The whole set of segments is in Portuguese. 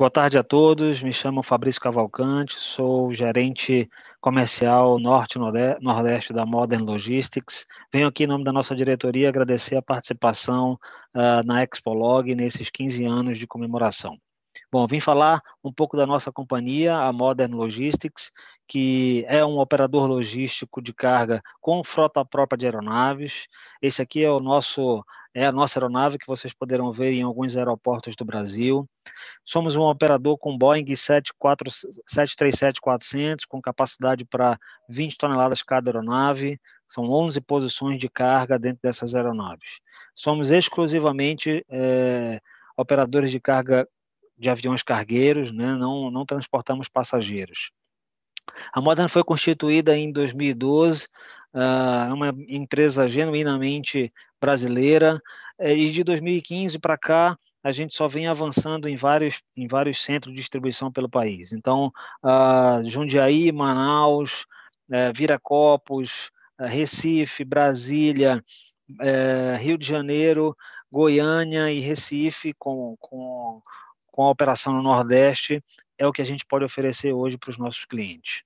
Boa tarde a todos, me chamo Fabrício Cavalcante, sou gerente comercial norte nordeste da Modern Logistics. Venho aqui em nome da nossa diretoria agradecer a participação uh, na Expolog nesses 15 anos de comemoração. Bom, vim falar um pouco da nossa companhia, a Modern Logistics, que é um operador logístico de carga com frota própria de aeronaves. Esse aqui é o nosso é a nossa aeronave que vocês poderão ver em alguns aeroportos do Brasil. Somos um operador com Boeing 737-400, com capacidade para 20 toneladas cada aeronave. São 11 posições de carga dentro dessas aeronaves. Somos exclusivamente é, operadores de carga de aviões cargueiros, né? não, não transportamos passageiros. A Modern foi constituída em 2012, é ah, uma empresa genuinamente brasileira, eh, e de 2015 para cá a gente só vem avançando em vários, em vários centros de distribuição pelo país. Então, ah, Jundiaí, Manaus, eh, Viracopos, eh, Recife, Brasília, Rio de Janeiro, Goiânia e Recife, com, com com a operação no Nordeste é o que a gente pode oferecer hoje para os nossos clientes.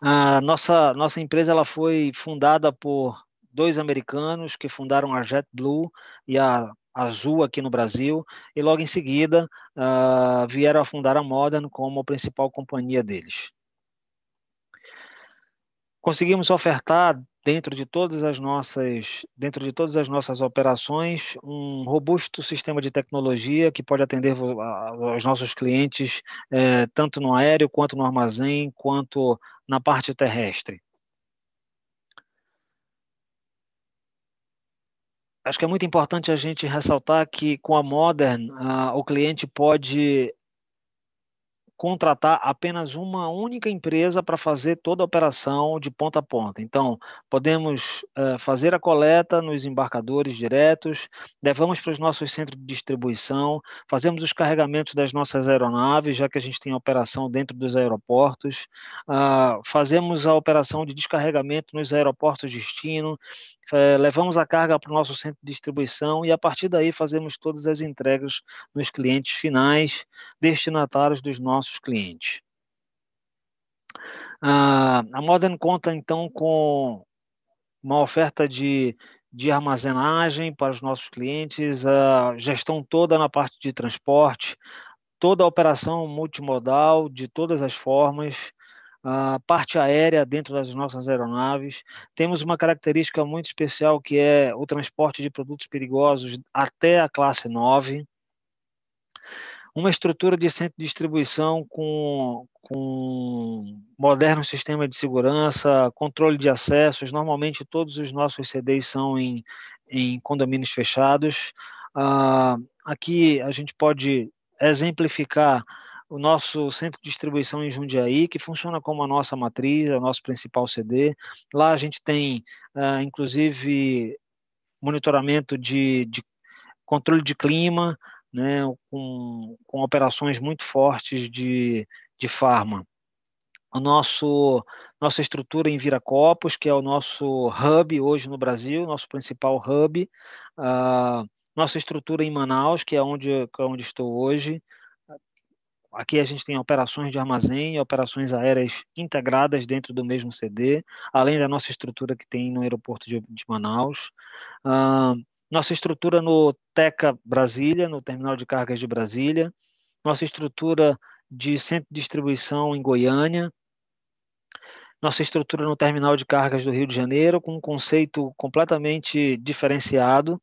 A nossa, nossa empresa ela foi fundada por dois americanos que fundaram a JetBlue e a Azul aqui no Brasil, e logo em seguida uh, vieram a fundar a Modern como a principal companhia deles. Conseguimos ofertar dentro de todas as nossas dentro de todas as nossas operações um robusto sistema de tecnologia que pode atender aos nossos clientes é, tanto no aéreo quanto no armazém quanto na parte terrestre acho que é muito importante a gente ressaltar que com a Modern a, o cliente pode contratar apenas uma única empresa para fazer toda a operação de ponta a ponta. Então, podemos uh, fazer a coleta nos embarcadores diretos, levamos para os nossos centros de distribuição, fazemos os carregamentos das nossas aeronaves, já que a gente tem operação dentro dos aeroportos, uh, fazemos a operação de descarregamento nos aeroportos destino, é, levamos a carga para o nosso centro de distribuição e a partir daí fazemos todas as entregas nos clientes finais, destinatários dos nossos clientes. Ah, a Modern conta então com uma oferta de, de armazenagem para os nossos clientes, a gestão toda na parte de transporte, toda a operação multimodal de todas as formas, a parte aérea dentro das nossas aeronaves. Temos uma característica muito especial que é o transporte de produtos perigosos até a classe 9. Uma estrutura de centro de distribuição com, com moderno sistema de segurança, controle de acessos. Normalmente, todos os nossos CDs são em, em condomínios fechados. Uh, aqui a gente pode exemplificar o nosso centro de distribuição em Jundiaí, que funciona como a nossa matriz, é o nosso principal CD. Lá a gente tem, uh, inclusive, monitoramento de, de, controle de clima, né, com, com operações muito fortes de, de farma. O nosso nossa estrutura em Viracopos, que é o nosso hub hoje no Brasil, nosso principal hub. Uh, nossa estrutura em Manaus, que é onde, que é onde estou hoje. Aqui a gente tem operações de armazém e operações aéreas integradas dentro do mesmo CD, além da nossa estrutura que tem no aeroporto de, de Manaus. Uh, nossa estrutura no TECA Brasília, no Terminal de Cargas de Brasília. Nossa estrutura de centro de distribuição em Goiânia. Nossa estrutura no Terminal de Cargas do Rio de Janeiro, com um conceito completamente diferenciado,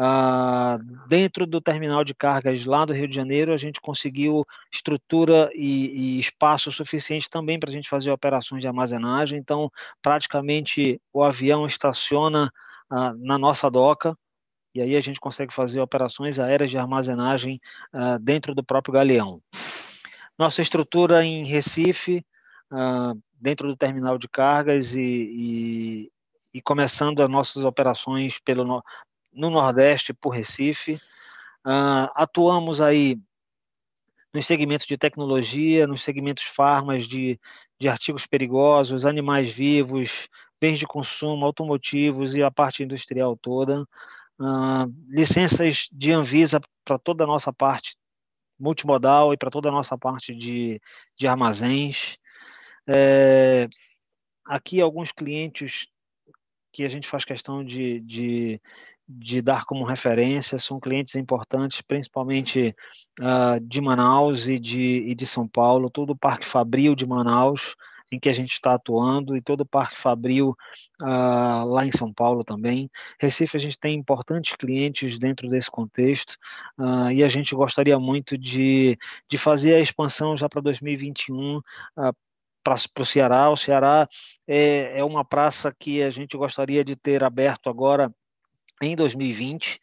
ah, dentro do terminal de cargas lá do Rio de Janeiro, a gente conseguiu estrutura e, e espaço suficiente também para a gente fazer operações de armazenagem. Então, praticamente o avião estaciona ah, na nossa doca. E aí a gente consegue fazer operações aéreas de armazenagem ah, dentro do próprio galeão. Nossa estrutura em Recife, dentro do terminal de cargas e, e e começando as nossas operações pelo, no Nordeste, por Recife. Uh, atuamos aí nos segmentos de tecnologia, nos segmentos farmas de, de artigos perigosos, animais vivos, bens de consumo, automotivos e a parte industrial toda. Uh, licenças de Anvisa para toda a nossa parte multimodal e para toda a nossa parte de, de armazéns. É, aqui, alguns clientes que a gente faz questão de, de, de dar como referência, são clientes importantes, principalmente uh, de Manaus e de, e de São Paulo, todo o Parque Fabril de Manaus, em que a gente está atuando, e todo o Parque Fabril uh, lá em São Paulo também. Recife, a gente tem importantes clientes dentro desse contexto, uh, e a gente gostaria muito de, de fazer a expansão já para 2021, para o Ceará. O Ceará é, é, uma praça que a gente gostaria de ter aberto agora em 2020.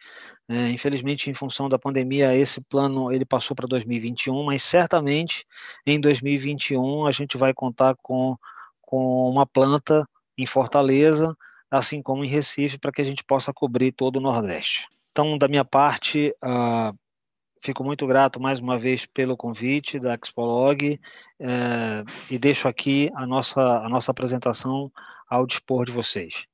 É, né, infelizmente, em função da pandemia, esse plano ele passou para 2021, mas certamente em 2021 a gente vai contar com, com uma planta em Fortaleza, assim como em Recife, para que a gente possa cobrir todo o Nordeste. Então, da minha parte, uh, fico muito grato mais uma vez pelo convite da Expolog uh, eh, e deixo aqui a nossa, a nossa apresentação ao dispor de vocês.